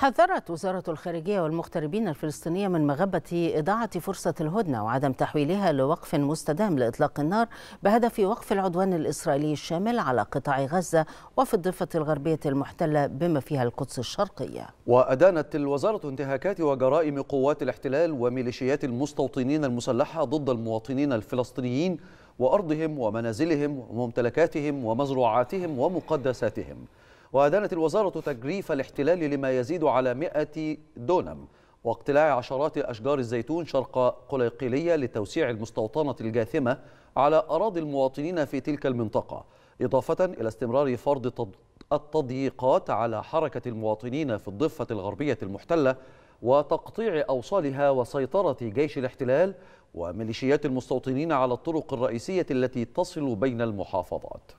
حذرت وزارة الخارجية والمغتربين الفلسطينية من مغبة إضاعة فرصة الهدنة وعدم تحويلها لوقف مستدام لإطلاق النار بهدف وقف العدوان الإسرائيلي الشامل على قطاع غزة وفي الضفة الغربية المحتلة بما فيها القدس الشرقية وأدانت الوزارة انتهاكات وجرائم قوات الاحتلال وميليشيات المستوطنين المسلحة ضد المواطنين الفلسطينيين وأرضهم ومنازلهم وممتلكاتهم ومزروعاتهم ومقدساتهم وأدانت الوزارة تجريف الاحتلال لما يزيد على 100 دونم واقتلاع عشرات أشجار الزيتون شرق قليقلية لتوسيع المستوطنة الجاثمة على أراضي المواطنين في تلك المنطقة إضافة إلى استمرار فرض التضييقات على حركة المواطنين في الضفة الغربية المحتلة وتقطيع أوصالها وسيطرة جيش الاحتلال وميليشيات المستوطنين على الطرق الرئيسية التي تصل بين المحافظات